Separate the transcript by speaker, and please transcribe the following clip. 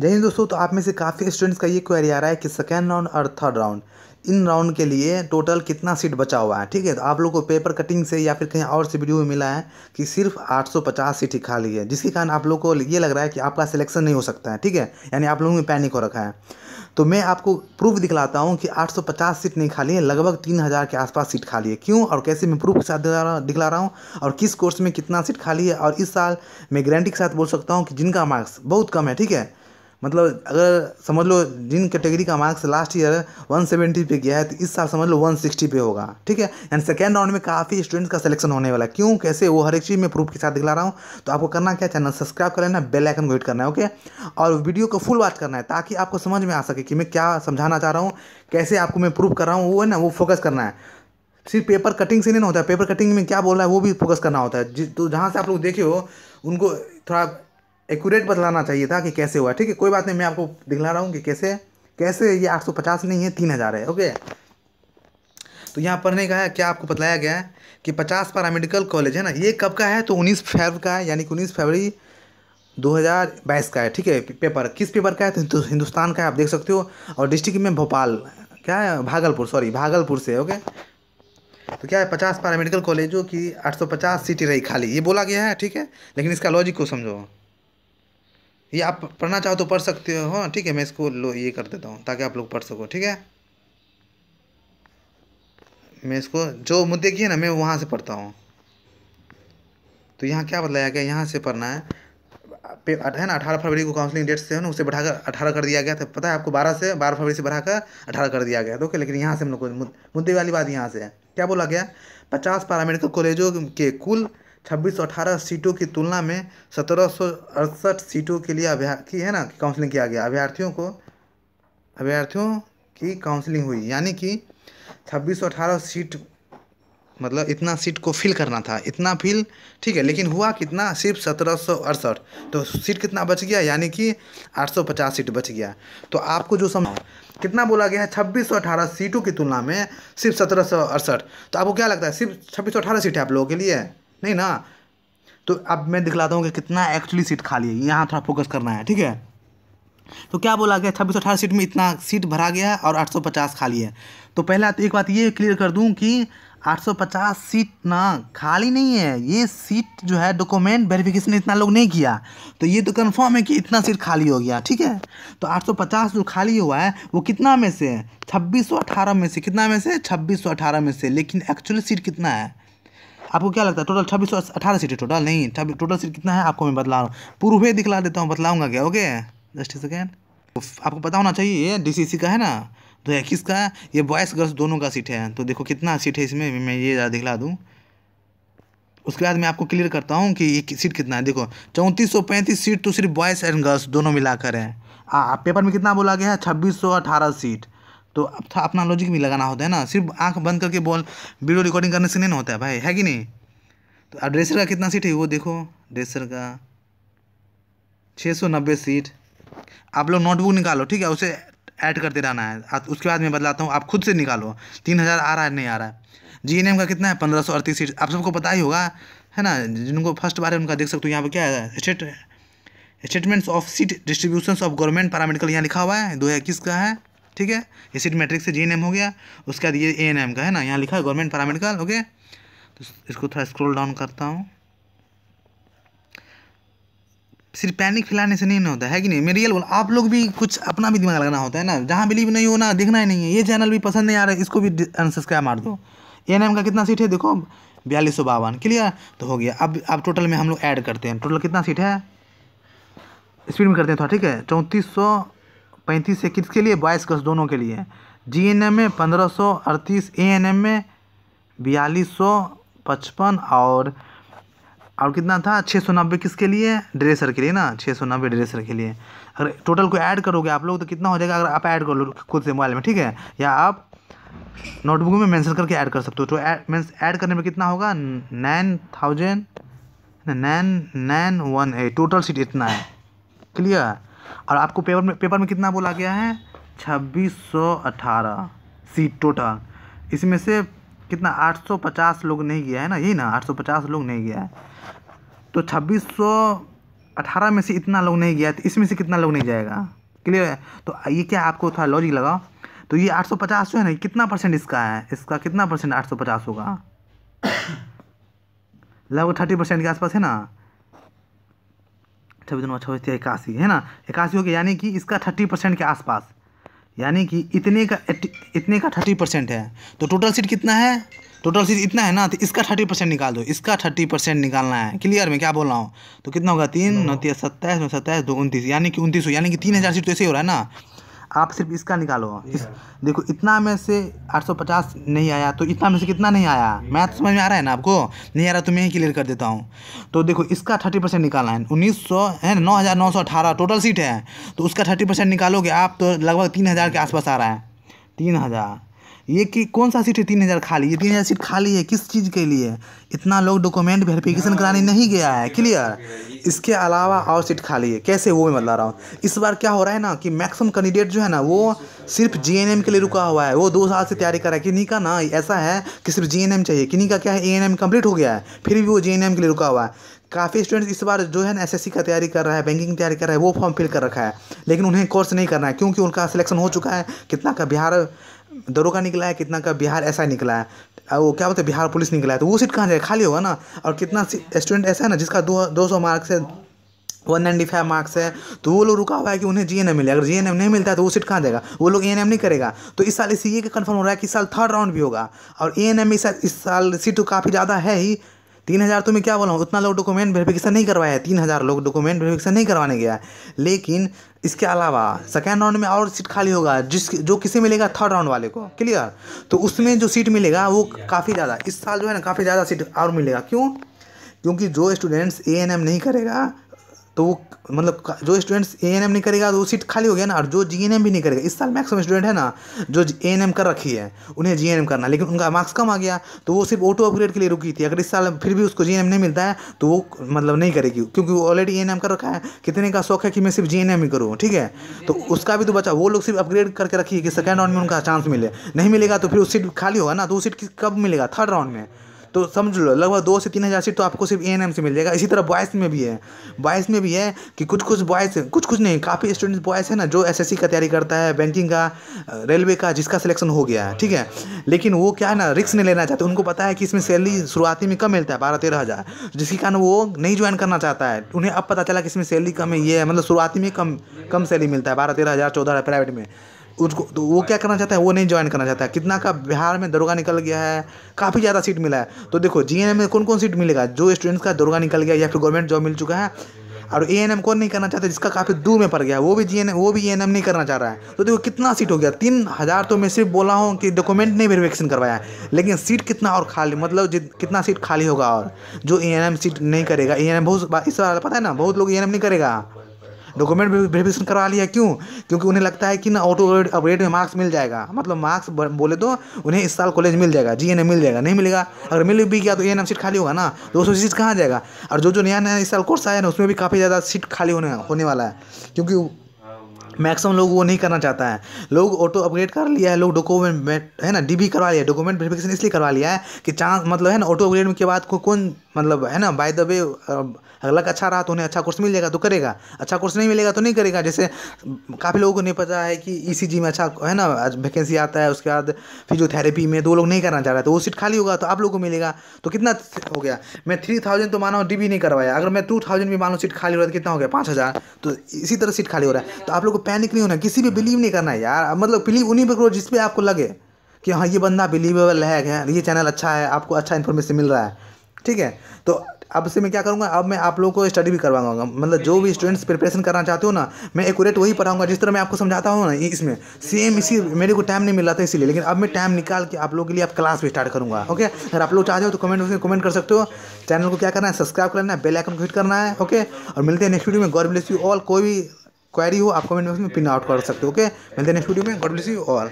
Speaker 1: जय हिंद दोस्तों तो आप में से काफ़ी स्टूडेंट्स का ये क्वेरी आ रहा है कि सेकेंड राउंड और थर्ड राउंड इन राउंड के लिए टोटल कितना सीट बचा हुआ है ठीक है तो आप लोग को पेपर कटिंग से या फिर कहीं और से वीडियो में मिला है कि सिर्फ 850 सीट ही खाली है जिसके कारण आप लोग को ये लग रहा है कि आपका सिलेक्शन नहीं हो सकता है ठीक है यानी आप लोगों में पैनिक हो रखा है तो मैं आपको प्रूफ दिखलाता हूँ कि आठ सीट नहीं खाली है लगभग तीन के आसपास सीट खाली है क्यों और कैसे मैं प्रूफ के साथ दिखला रहा हूँ और किस कोर्स में कितना सीट खाली है और इस साल मैं गारंटी के साथ बोल सकता हूँ कि जिनका मार्क्स बहुत कम है ठीक है मतलब अगर समझ लो जिन कैटेगरी का मार्क्स लास्ट ईयर 170 पे गया है तो इस साल समझ लो 160 पे होगा ठीक है एंड सेकेंड राउंड में काफ़ी स्टूडेंट्स का सिलेक्शन होने वाला है क्यों कैसे वो हर एक चीज़ में प्रूफ के साथ दिखला रहा हूँ तो आपको करना क्या चैनल सब्सक्राइब कर लेना बेल आइकन को हिट करना है ओके और वीडियो को फुल वॉच करना है ताकि आपको समझ में आ सके कि मैं क्या समझाना चाह रहा हूँ कैसे आपको मैं प्रूफ कर रहा हूँ वो है ना वो फोकस करना है सिर्फ पेपर कटिंग से नहीं होता है पेपर कटिंग में क्या बोल रहा है वो भी फोकस करना होता है तो जहाँ से आप लोग देखे हो उनको थोड़ा एक्यूरेट बतलाना चाहिए था कि कैसे हुआ ठीक है कोई बात नहीं मैं आपको दिखला रहा हूँ कि कैसे कैसे ये आठ सौ पचास नहीं है तीन हज़ार है ओके तो यहाँ पढ़ने का है क्या आपको बताया गया है कि पचास पैरामेडिकल कॉलेज है ना ये कब का है तो उन्नीस फेब का है यानी कि उन्नीस फरवरी 2022 का है ठीक है पेपर किस पेपर का है तो हिंदुस्तान का है आप देख सकते हो और डिस्ट्रिक्ट में भोपाल क्या है भागलपुर सॉरी भागलपुर से ओके तो क्या है पचास पैरामेडिकल कॉलेजों की पचास सीटें रही खाली ये बोला गया है ठीक है लेकिन इसका लॉजिक को समझो ये आप पढ़ना चाहो तो पढ़ सकते हो हाँ, ठीक है मैं इसको लो ये कर देता हूँ ताकि आप लोग पढ़ सको ठीक है मैं इसको जो मुद्दे किए ना मैं वहाँ से पढ़ता हूँ तो यहाँ क्या बदलाया गया यहाँ से पढ़ना है पे है ना अठारह फरवरी को काउंसलिंग डेट्स थे ना उसे बढ़ाकर अठारह कर दिया गया था पता है आपको बारह से बारह फरवरी से बढ़ाकर अठारह कर दिया गया था तो ओके लेकिन यहाँ से हम लोग को मुद्दे वाली बात यहाँ से है क्या बोला गया पचास पारामेडिकल कॉलेजों के कुल छब्बीस सौ अठारह सीटों की तुलना में सत्रह सौ अड़सठ सीटों के लिए अभ्यार्थी है ना काउंसलिंग किया गया अभ्यर्थियों को अभ्यर्थियों की काउंसलिंग हुई यानी कि छब्बीस सौ अठारह सीट मतलब इतना सीट को फिल करना था इतना फिल ठीक है लेकिन हुआ कितना सिर्फ सत्रह सौ अड़सठ तो सीट कितना बच गया यानी कि आठ सौ पचास सीट बच गया तो आपको जो समझ कितना बोला गया है छब्बीस सौ अठारह सीटों की तुलना में सिर्फ सत्रह सौ अड़सठ तो आपको क्या लगता है सिर्फ छब्बीस सौ अठारह सीट है आप लोगों के लिए नहीं ना तो अब मैं दिखलाता हूँ कि कितना एक्चुअली सीट खाली है यहाँ थोड़ा फोकस करना है ठीक है तो क्या बोला गया छब्बीस अठारह सीट में इतना सीट भरा गया और 850 खाली है तो पहला तो एक बात ये क्लियर कर दूं कि 850 सीट ना खाली नहीं है ये सीट जो है डॉक्यूमेंट वेरिफिकेशन इतना लोग नहीं किया तो ये तो कंफर्म है कि इतना सीट खाली हो गया ठीक है तो 850 जो खाली हुआ है वो कितना में से है छब्बीस में से कितना में से छब्बीस में से लेकिन एक्चुअली सीट कितना है आपको क्या लगता है टोटल छब्बीस सौ अठारह सीटें टोटल नहीं टोटल सीट कितना है आपको मैं बतला रहा हूँ ही दिखला देता हूँ बतलाऊंगा क्या ओके जस्ट सेकेंड आपको पता होना चाहिए ये डी का है ना दो इक्कीस का ये बॉयस गर्ल्स दोनों का सीट है तो देखो कितना सीट है इसमें मैं ये ज़्यादा दिखला दूँ उसके बाद मैं आपको क्लियर करता हूँ कि ये सीट कितना है देखो चौंतीस सौ पैंतीस सीट तो सिर्फ बॉयज़ एंड गर्ल्स दोनों मिलाकर हैं पेपर में कितना बोला गया है छब्बीस सौ अठारह सीट तो अब था अपना लॉजिक भी लगाना होता है ना सिर्फ आंख बंद करके बॉल वीडियो रिकॉर्डिंग करने से नहीं होता है भाई है कि नहीं तो अब ड्रेसर का कितना सीट है वो देखो ड्रेसर का छः सौ नब्बे सीट आप लोग नोटबुक निकालो ठीक है उसे ऐड करते रहना है उसके बाद मैं बताता हूँ आप खुद से निकालो तीन हज़ार आ रहा है नहीं आ रहा है जी का कितना है पंद्रह सौ अड़तीस सीट आप सबको पता ही होगा है ना जिनको फर्स्ट बार है उनका देख सकते हो यहाँ पर क्या है state statements of seat distribution of government paramedical यहाँ लिखा हुआ है दो हज़ार इक्कीस का है ठीक है एसिड मैट्रिक्स से जी एन एम हो गया उसके बाद ये ए एन एम का है ना यहाँ लिखा है गवर्नमेंट पैरामेडिकल ओके तो इसको थोड़ा स्क्रोल डाउन करता हूँ सिर्फ पैनिक फैलाने से नहीं होता है कि नहीं मैं रियल बोल आप लोग भी कुछ अपना भी दिमाग लगाना होता है ना जहाँ बिलीव नहीं होना देखना ही नहीं है ये चैनल भी पसंद नहीं आ रहा है इसको भी अनसब्सक्राइब मार दो ए एन एम का कितना सीट है देखो बयालीस सौ बावन क्लियर तो हो गया अब अब टोटल में हम लोग ऐड करते हैं टोटल कितना सीट है स्पीड में करते हैं थोड़ा ठीक है चौंतीस सौ पैंतीस से किसके लिए बाईस कस दोनों के लिए जी एन एम में पंद्रह सौ अड़तीस ए एन एम में बयालीस सौ पचपन और और कितना था छः सौ नब्बे किसके लिए ड्रेसर के लिए ना छः सौ नब्बे ड्रेसर के लिए अगर टोटल को ऐड करोगे आप लोग तो कितना हो जाएगा अगर आप ऐड कर लो खुद से मोबाइल में ठीक है या आप नोटबुक में मेंशन करके ऐड कर सकते हो तो मीन्स ऐड करने में कितना होगा nine thousand nine nine one eight total seat इतना है क्लियर और आपको पेपर में पेपर में कितना बोला गया है छब्बीस सौ अठारह सीट टोटल इसमें से कितना 850 लोग नहीं गया है ना यही ना 850 लोग नहीं गया है तो अठारह में से इतना लोग नहीं गया तो इसमें से कितना लोग नहीं जाएगा क्लियर है तो ये क्या आपको थोड़ा लॉजिक लगा तो ये 850 जो है ना कितना परसेंट इसका है इसका कितना परसेंट 850 होगा लगभग थर्टी परसेंट के आसपास है ना छब्बीस दिनों छब्बीस इक्यासी है ना इक्यासी हो गया यानी कि इसका थर्टी परसेंट के आसपास यानी कि इतने का इतने का थर्टी परसेंट है तो टोटल सीट कितना है टोटल सीट इतना है ना तो इसका थर्टी परसेंट निकाल दो इसका थर्टी परसेंट निकालना है क्लियर में क्या बोल रहा हूँ तो कितना होगा तीन नौ तीस सत्ताईस नौ सत्ताईस दो उनतीस यानी कि उनतीस यानी कि तीन हज़ार सीट तो ऐसे हो रहा है ना आप सिर्फ इसका निकालो इस हाँ। देखो इतना में से 850 नहीं आया तो इतना में से कितना नहीं आया मैथ हाँ। समझ में आ रहा है ना आपको नहीं आ रहा तो मैं ही क्लियर कर देता हूँ तो देखो इसका थर्टी परसेंट निकालना है उन्नीस सौ है नौ हज़ार नौ सौ अठारह टोटल सीट है तो उसका थर्टी परसेंट निकालोगे आप तो लगभग तीन हज़ार के आसपास आ रहा है तीन हज़ार ये कि कौन सा सीट है तीन हज़ार खाली ये तीन हज़ार सीट खाली है किस चीज़ के लिए इतना लोग डॉक्यूमेंट वेरिफिकेशन कराने नहीं गया है क्लियर तो इसके अलावा और सीट खाली है कैसे वो मैं बता रहा हूँ इस बार क्या हो रहा है ना कि मैक्सिमम कैंडिडेट जो है ना वो सिर्फ जी के लिए रुका हुआ है वो दो साल से तैयारी कर रहा है किन्हीं का ना ऐसा है कि सिर्फ जी चाहिए किन्हीं का क्या है ए एन कंप्लीट हो गया है फिर भी वो जे के लिए रुका हुआ है काफ़ी स्टूडेंट्स इस बार जो है ना एसएससी का तैयारी कर रहा है बैंकिंग की तैयारी कर रहा है वो फॉर्म फिल कर रखा है लेकिन उन्हें कोर्स नहीं करना है क्योंकि उनका सिलेक्शन हो चुका है कितना का बिहार दरोगा निकला है कितना का बिहार ऐसा निकला है वो क्या बोलते हैं बिहार पुलिस निकला है तो वो सीट कहाँ जाएगा खाली होगा ना और कितना स्टूडेंट ऐसा है ना जिसका दो दो सौ मार्क्स है वन नाइन्टी फाइव मार्क्स है तो वो लोग रुका हुआ है कि उन्हें जी मिले अगर जी नहीं मिलता है तो वो सीट कहाँ जाएगा वो लोग ए एन एम नहीं करेगा तो इस साल इसी ये कन्फर्म हो रहा है कि इस साल थर्ड राउंड भी होगा और ए एन एम इस साल सीट तो काफ़ी ज़्यादा है ही तीन हज़ार तो मैं क्या बोला हूँ उतना लोग डॉक्यूमेंट वेरिफिकेशन नहीं करवाया है तीन हज़ार लोग डॉक्यूमेंट वेरिफिकेशन नहीं करवाने गया है लेकिन इसके अलावा सेकेंड राउंड में और सीट खाली होगा जिस जो किसे मिलेगा थर्ड राउंड वाले को क्लियर तो उसमें जो सीट मिलेगा वो काफ़ी ज़्यादा इस साल जो है ना काफ़ी ज़्यादा सीट और मिलेगा क्यों क्योंकि जो स्टूडेंट्स ए एन एम नहीं करेगा तो वो मतलब जो स्टूडेंट्स ए एन एम नहीं करेगा तो वो सीट खाली हो गया ना और जो जी एन एम भी नहीं करेगा इस साल मैक्सिमम स्टूडेंट है ना जो ए एन एम कर रखी है उन्हें जी एन एम करना लेकिन उनका मार्क्स कम आ गया तो वो सिर्फ ऑटो अपग्रेड के लिए रुकी थी अगर इस साल फिर भी उसको जी एन एम नहीं मिलता है तो वो मतलब नहीं करेगी क्योंकि वो ऑलरेडी ए एन एम कर रखा है कितने का शौक है कि मैं सिर्फ जी एन एम ही करूँ ठीक है तो उसका भी तो बचा वो लोग सिर्फ अपग्रेड करके रखी है कि सेकेंड राउंड में उनका चांस मिले नहीं मिलेगा तो फिर वो सीट खाली होगा ना तो वो सीट कब मिलेगा थर्ड राउंड में तो समझ लो लगभग दो से तीन हज़ार सीट तो आपको सिर्फ ए से मिल जाएगा इसी तरह बॉयज़ में भी है बॉयज़ में भी है कि कुछ कुछ बॉयज़ कुछ कुछ नहीं काफ़ी स्टूडेंट्स बॉयज़ है ना जो एस का तैयारी करता है बैंकिंग का रेलवे का जिसका सिलेक्शन हो गया है ठीक है लेकिन वो क्या है ना रिक्स नहीं लेना चाहते उनको पता है कि इसमें सैलरी शुरुआती में कम मिलता है बारह तेरह हज़ार जिसके कारण वो नहीं ज्वाइन करना चाहता है उन्हें अब पता चला कि इसमें सैलरी कम है ये है मतलब शुरुआती में कम कम सैलरी मिलता है बारह तेरह हज़ार चौदह प्राइवेट में उसको तो वो क्या करना चाहता है वो नहीं ज्वाइन करना चाहता है कितना का बिहार में दरोगा निकल गया है काफ़ी ज़्यादा सीट मिला है तो देखो जी में कौन कौन सीट मिलेगा जो स्टूडेंट्स का दरोगा निकल गया या फिर गवर्नमेंट जॉब मिल चुका है और ए एन एम कौन नहीं करना चाहता जिसका काफ़ी दूर में पड़ गया वो भी जी एन वो भी ए एन एम नहीं करना चाह रहा है तो देखो कितना सीट हो गया तीन हज़ार तो मैं सिर्फ बोला हूँ कि डॉक्यूमेंट नहीं वेरिफिकेशन करवाया है लेकिन सीट कितना और खाली मतलब कितना सीट खाली होगा और जो ए एन एम सीट नहीं करेगा ए एन एम बहुत इस बार पता है ना बहुत लोग ए एन एम नहीं करेगा डॉक्यूमेंट वेरिफिकेशन करवा लिया क्यों क्योंकि उन्हें लगता है कि ना ऑटो अपग्रेड में मार्क्स मिल जाएगा मतलब मार्क्स बोले तो उन्हें इस साल कॉलेज मिल जाएगा जी मिल जाएगा नहीं मिलेगा अगर मिल भी गया तो ए एन सीट खाली होगा ना तो उसमें सीट कहाँ जाएगा और जो जो नया नया इस साल कोर्स आया ना उसमें भी काफ़ी ज़्यादा सीट खाली होने होने वाला है क्योंकि मैक्सिमम लोग वो नहीं करना चाहता है लोग ऑटो अपग्रेड कर लिया है लोग डॉक्यूमेंट है ना डीबी करवा लिया डॉक्यूमेंट वेरिफिकेशन इसलिए करवा लिया है कि चांस मतलब है ना ऑटो अपग्रेड के बाद कोई कौन मतलब है ना बाय द वे अगला अच्छा रहा तो उन्हें अच्छा कोर्स मिल जाएगा तो करेगा अच्छा कोर्स नहीं मिलेगा तो नहीं करेगा जैसे काफ़ी लोगों को नहीं पता है कि ई e में अच्छा है ना वैकेंसी आता है उसके बाद फिजियोथेरेपी में तो लोग नहीं करना चाह रहे तो वो सीट खाली होगा तो आप लोग को मिलेगा तो कितना हो गया मैं थ्री थाउजेंड तो माना हूँ डी नहीं करवाया अगर मैं टू थाउजेंड भी मानूँ सीट खाली हो रहा है तो कितना हो गया पाँच हज़ार तो इसी तरह सीट खाली हो रहा है तो आप लोग को पैनिक नहीं होना किसी भी बिलीव हाँ। नहीं करना है यार मतलब बिलीव उन्हीं पर करो जिसपे आपको लगे कि हाँ ये बंदा बिलीवेबल है हाँ, ये चैनल अच्छा है आपको अच्छा इन्फॉर्मेशन मिल रहा है ठीक है तो अब से मैं क्या करूँगा अब मैं आप लोगों को स्टडी भी करवाऊंगा मतलब जो भी स्टूडेंट्स प्रिपरेशन करना चाहते हो ना मैं एकट वही पढ़ाऊंगा जिस तरह मैं आपको समझाता हूँ ना इसमें सेम इसी मेरे को टाइम नहीं मिला था इसीलिए लेकिन अब मैं टाइम निकाल के आप लोगों के लिए आप क्लास भी स्टार्ट करूँगा ओके अगर आप लोग चाहते हो तो कमेंट में कमेंट कर सकते हो चैनल को क्या करना है सब्सक्राइब करना है बेलाइकन को हिट करना है ओके और मिलते हैं नेक्स्ट वीडियो में गॉड ब्लेस यू ऑल कोई भी क्वेरी हो आप कमेंट बॉक्स में पिन आउट कर सकते हो ओके मिलते हैं नेक्स्ट वीडियो में गॉड ब्लेस यू ऑल